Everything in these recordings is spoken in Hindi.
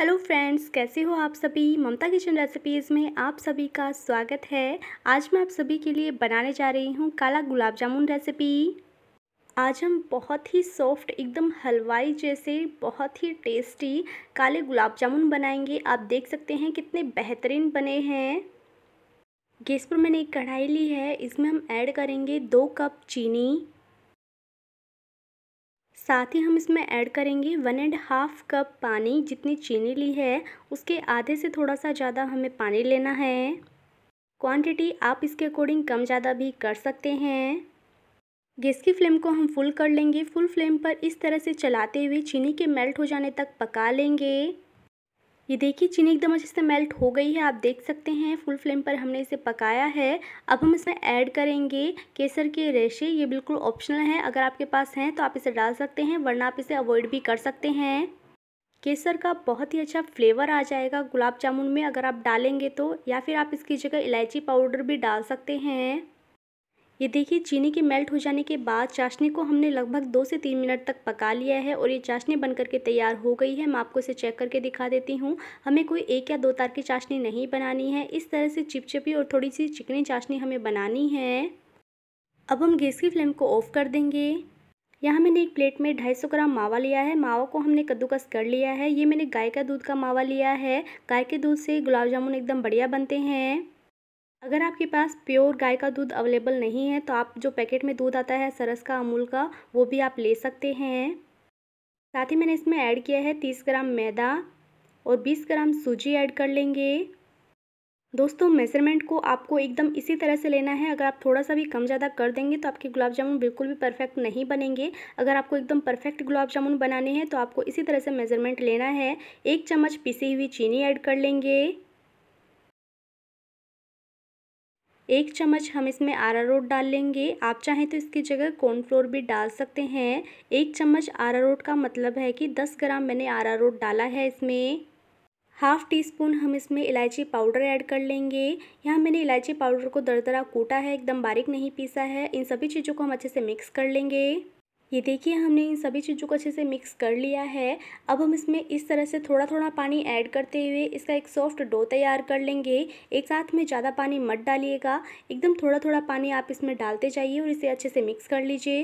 हेलो फ्रेंड्स कैसे हो आप सभी ममता किचन रेसिपीज़ में आप सभी का स्वागत है आज मैं आप सभी के लिए बनाने जा रही हूँ काला गुलाब जामुन रेसिपी आज हम बहुत ही सॉफ्ट एकदम हलवाई जैसे बहुत ही टेस्टी काले गुलाब जामुन बनाएंगे आप देख सकते हैं कितने बेहतरीन बने हैं गैस पर मैंने एक कढ़ाई ली है इसमें हम ऐड करेंगे दो कप चीनी साथ ही हम इसमें ऐड करेंगे वन एंड हाफ़ कप पानी जितनी चीनी ली है उसके आधे से थोड़ा सा ज़्यादा हमें पानी लेना है क्वांटिटी आप इसके अकॉर्डिंग कम ज़्यादा भी कर सकते हैं गैस की फ्लेम को हम फुल कर लेंगे फुल फ्लेम पर इस तरह से चलाते हुए चीनी के मेल्ट हो जाने तक पका लेंगे ये देखिए चीनी एकदम अच्छे से मेल्ट हो गई है आप देख सकते हैं फुल फ्लेम पर हमने इसे पकाया है अब हम इसमें ऐड करेंगे केसर के रेशे ये बिल्कुल ऑप्शनल है अगर आपके पास हैं तो आप इसे डाल सकते हैं वरना आप इसे अवॉइड भी कर सकते हैं केसर का बहुत ही अच्छा फ्लेवर आ जाएगा गुलाब जामुन में अगर आप डालेंगे तो या फिर आप इसकी जगह इलायची पाउडर भी डाल सकते हैं ये देखिए चीनी के मेल्ट हो जाने के बाद चाशनी को हमने लगभग दो से तीन मिनट तक पका लिया है और ये चाशनी बन करके तैयार हो गई है मैं आपको इसे चेक करके दिखा देती हूँ हमें कोई एक या दो तार की चाशनी नहीं बनानी है इस तरह से चिपचिपी और थोड़ी सी चिकनी चाशनी हमें बनानी है अब हम गैस की फ्लेम को ऑफ़ कर देंगे यहाँ मैंने एक प्लेट में 250 ग्राम मावा लिया है मावा को हमने कद्दूकस कर लिया है ये मैंने गाय का दूध का मावा लिया है गाय के दूध से गुलाब जामुन एकदम बढ़िया बनते हैं अगर आपके पास प्योर गाय का दूध अवेलेबल नहीं है तो आप जो पैकेट में दूध आता है सरस का अमूल का वो भी आप ले सकते हैं साथ ही मैंने इसमें ऐड किया है तीस ग्राम मैदा और बीस ग्राम सूजी ऐड कर लेंगे दोस्तों मेज़रमेंट को आपको एकदम इसी तरह से लेना है अगर आप थोड़ा सा भी कम ज़्यादा कर देंगे तो आपके गुलाब जामुन बिल्कुल भी परफेक्ट नहीं बनेंगे अगर आपको एकदम परफेक्ट गुलाब जामुन बनाने हैं तो आपको इसी तरह से मेज़रमेंट लेना है एक चम्मच पिसी हुई चीनी ऐड कर लेंगे एक चम्मच हम इसमें आरारोट डाल लेंगे आप चाहें तो इसकी जगह कॉर्नफ्लोर भी डाल सकते हैं एक चम्मच आरारोट का मतलब है कि दस ग्राम मैंने आरारोट डाला है इसमें हाफ़ टी स्पून हम इसमें इलायची पाउडर ऐड कर लेंगे यहाँ मैंने इलायची पाउडर को दरदरा कूटा है एकदम बारीक नहीं पीसा है इन सभी चीज़ों को हम अच्छे से मिक्स कर लेंगे ये देखिए हमने इन सभी चीज़ों को अच्छे से मिक्स कर लिया है अब हम इसमें इस तरह से थोड़ा थोड़ा पानी ऐड करते हुए इसका एक सॉफ्ट डो तैयार कर लेंगे एक साथ में ज़्यादा पानी मत डालिएगा एकदम थोड़ा थोड़ा पानी आप इसमें डालते जाइए और इसे अच्छे से मिक्स कर लीजिए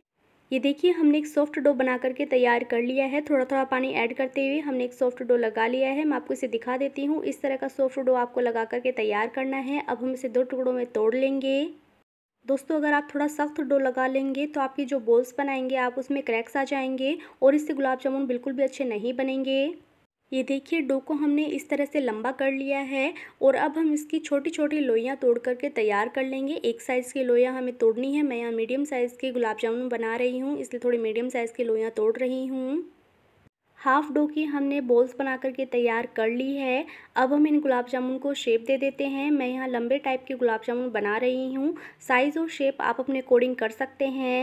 ये देखिए हमने एक सॉफ्ट डो बना करके तैयार कर लिया है थोड़ा थोड़ा पानी ऐड करते हुए हमने एक सॉफ्ट डो लगा लिया है मैं आपको इसे दिखा देती हूँ इस तरह का सॉफ्ट डो आपको लगा करके तैयार करना है अब हम इसे दो टुकड़ों में तोड़ लेंगे दोस्तों अगर आप थोड़ा सख्त डो लगा लेंगे तो आपकी जो बोल्स बनाएंगे आप उसमें क्रैक्स आ जाएंगे और इससे गुलाब जामुन बिल्कुल भी अच्छे नहीं बनेंगे ये देखिए डो को हमने इस तरह से लंबा कर लिया है और अब हम इसकी छोटी छोटी लोइयाँ तोड़ करके तैयार कर लेंगे एक साइज़ की लोइयाँ हमें तोड़नी है मैं यहाँ मीडियम साइज़ के गुलाब जामुन बना रही हूँ इसलिए थोड़ी मीडियम साइज़ की लोइयाँ तोड़ रही हूँ हाफ़ डो की हमने बॉल्स बना करके तैयार कर ली है अब हम इन गुलाब जामुन को शेप दे देते हैं मैं यहाँ लंबे टाइप के गुलाब जामुन बना रही हूँ साइज़ और शेप आप अपने अकॉर्डिंग कर सकते हैं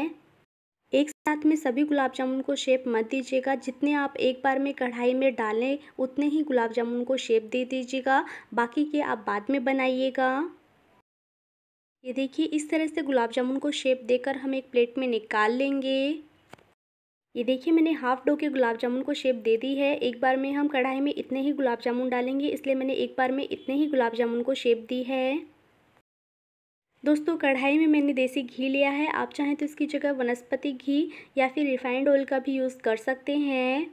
एक साथ में सभी गुलाब जामुन को शेप मत दीजिएगा जितने आप एक बार में कढ़ाई में डालें उतने ही गुलाब जामुन को शेप दे दीजिएगा बाकी के आप बाद में बनाइएगा ये देखिए इस तरह से गुलाब जामुन को शेप देकर हम एक प्लेट में निकाल लेंगे ये देखिए मैंने हाफ डो के गुलाब जामुन को शेप दे दी है एक बार में हम कढ़ाई में इतने ही गुलाब जामुन डालेंगे इसलिए मैंने एक बार में इतने ही गुलाब जामुन को शेप दी है दोस्तों कढ़ाई में मैंने देसी घी लिया है आप चाहें तो इसकी जगह वनस्पति घी या फिर रिफाइंड ऑयल का भी यूज़ कर सकते हैं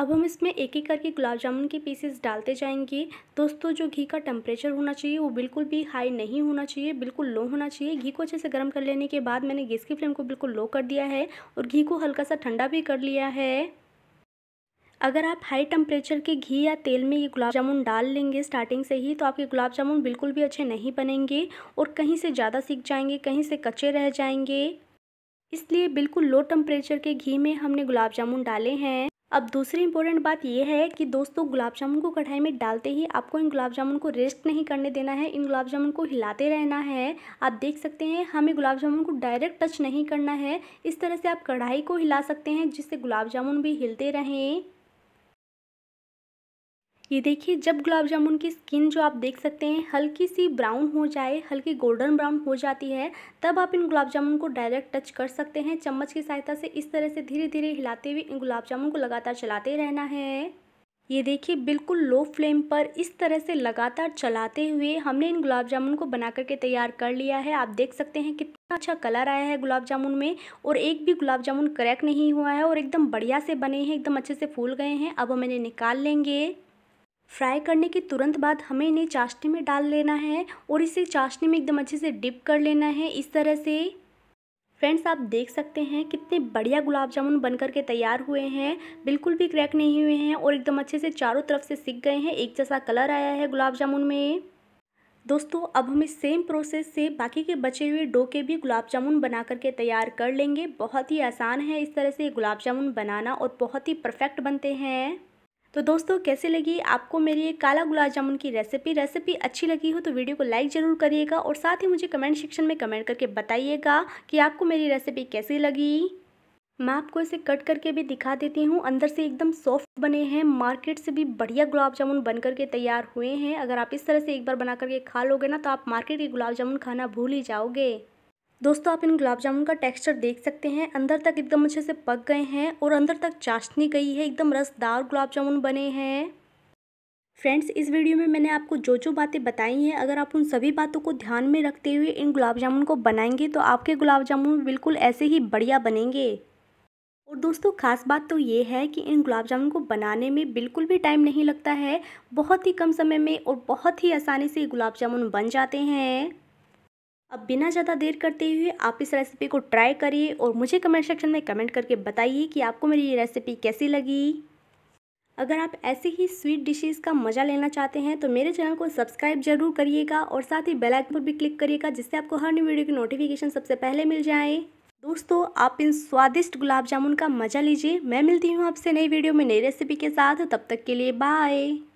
अब हम इसमें एक एक करके गुलाब जामुन के पीसेस डालते जाएंगे दोस्तों जो घी का टेम्परेचर होना चाहिए वो बिल्कुल भी हाई नहीं होना चाहिए बिल्कुल लो होना चाहिए घी को अच्छे से गर्म कर लेने के बाद मैंने गैस की फ्लेम को बिल्कुल लो कर दिया है और घी को हल्का सा ठंडा भी कर लिया है अगर आप हाई टेम्परेचर के घी या तेल में ये गुलाब जामुन डाल लेंगे स्टार्टिंग से ही तो आपके गुलाब जामुन बिल्कुल भी अच्छे नहीं बनेंगे और कहीं से ज़्यादा सीख जाएंगे कहीं से कच्चे रह जाएंगे इसलिए बिल्कुल लो टेम्परेचर के घी में हमने गुलाब जामुन डाले हैं अब दूसरी इंपॉर्टेंट बात यह है कि दोस्तों गुलाब जामुन को कढ़ाई में डालते ही आपको इन गुलाब जामुन को रेस्ट नहीं करने देना है इन गुलाब जामुन को हिलाते रहना है आप देख सकते हैं हमें गुलाब जामुन को डायरेक्ट टच नहीं करना है इस तरह से आप कढ़ाई को हिला सकते हैं जिससे गुलाब जामुन भी हिलते रहें ये देखिए जब गुलाब जामुन की स्किन जो आप देख सकते हैं हल्की सी ब्राउन हो जाए हल्की गोल्डन ब्राउन हो जाती है तब आप इन गुलाब जामुन को डायरेक्ट टच कर सकते हैं चम्मच की सहायता से इस तरह से धीरे धीरे हिलाते हुए इन गुलाब जामुन को लगातार चलाते रहना है ये देखिए बिल्कुल लो फ्लेम पर इस तरह से लगातार चलाते हुए हमने इन गुलाब जामुन को बना करके तैयार कर लिया है आप देख सकते हैं कितना अच्छा कलर आया है गुलाब जामुन में और एक भी गुलाब जामुन क्रैक नहीं हुआ है और एकदम बढ़िया से बने हैं एकदम अच्छे से फूल गए हैं अब हम इन्हें निकाल लेंगे फ्राई करने के तुरंत बाद हमें इन्हें चाशनी में डाल लेना है और इसे चाशनी में एकदम अच्छे से डिप कर लेना है इस तरह से फ्रेंड्स आप देख सकते हैं कितने बढ़िया गुलाब जामुन बन करके तैयार हुए हैं बिल्कुल भी क्रैक नहीं हुए हैं और एकदम अच्छे से चारों तरफ से सिक गए हैं एक जैसा कलर आया है गुलाब जामुन में दोस्तों अब हम इस सेम प्रोसेस से बाकी के बचे हुए डो के भी गुलाब जामुन बना करके तैयार कर लेंगे बहुत ही आसान है इस तरह से गुलाब जामुन बनाना और बहुत ही परफेक्ट बनते हैं तो दोस्तों कैसे लगी आपको मेरी ये काला गुलाब जामुन की रेसिपी रेसिपी अच्छी लगी हो तो वीडियो को लाइक ज़रूर करिएगा और साथ ही मुझे कमेंट सेक्शन में कमेंट करके बताइएगा कि आपको मेरी रेसिपी कैसी लगी मैं आपको इसे कट करके भी दिखा देती हूँ अंदर से एकदम सॉफ्ट बने हैं मार्केट से भी बढ़िया गुलाब जामुन बन करके तैयार हुए हैं अगर आप इस तरह से एक बार बना करके खा लोगे ना तो आप मार्केट के गुलाब जामुन खाना भूल ही जाओगे दोस्तों आप इन गुलाब जामुन का टेक्सचर देख सकते हैं अंदर तक एकदम अच्छे से पक गए हैं और अंदर तक चाशनी गई है एकदम रसदार गुलाब जामुन बने हैं फ्रेंड्स इस वीडियो में मैंने आपको जो जो बातें बताई हैं अगर आप उन सभी बातों को ध्यान में रखते हुए इन गुलाब जामुन को बनाएंगे तो आपके गुलाब जामुन बिल्कुल ऐसे ही बढ़िया बनेंगे और दोस्तों ख़ास बात तो ये है कि इन गुलाब जामुन को बनाने में बिल्कुल भी टाइम नहीं लगता है बहुत ही कम समय में और बहुत ही आसानी से गुलाब जामुन बन जाते हैं अब बिना ज़्यादा देर करते हुए आप इस रेसिपी को ट्राई करिए और मुझे कमेंट सेक्शन में कमेंट करके बताइए कि आपको मेरी ये रेसिपी कैसी लगी अगर आप ऐसी ही स्वीट डिशेस का मज़ा लेना चाहते हैं तो मेरे चैनल को सब्सक्राइब जरूर करिएगा और साथ ही बेल आइकन पर भी क्लिक करिएगा जिससे आपको हर न्यू वीडियो की नोटिफिकेशन सबसे पहले मिल जाए दोस्तों आप इन स्वादिष्ट गुलाब जामुन का मज़ा लीजिए मैं मिलती हूँ आपसे नई वीडियो में नई रेसिपी के साथ तब तक के लिए बाय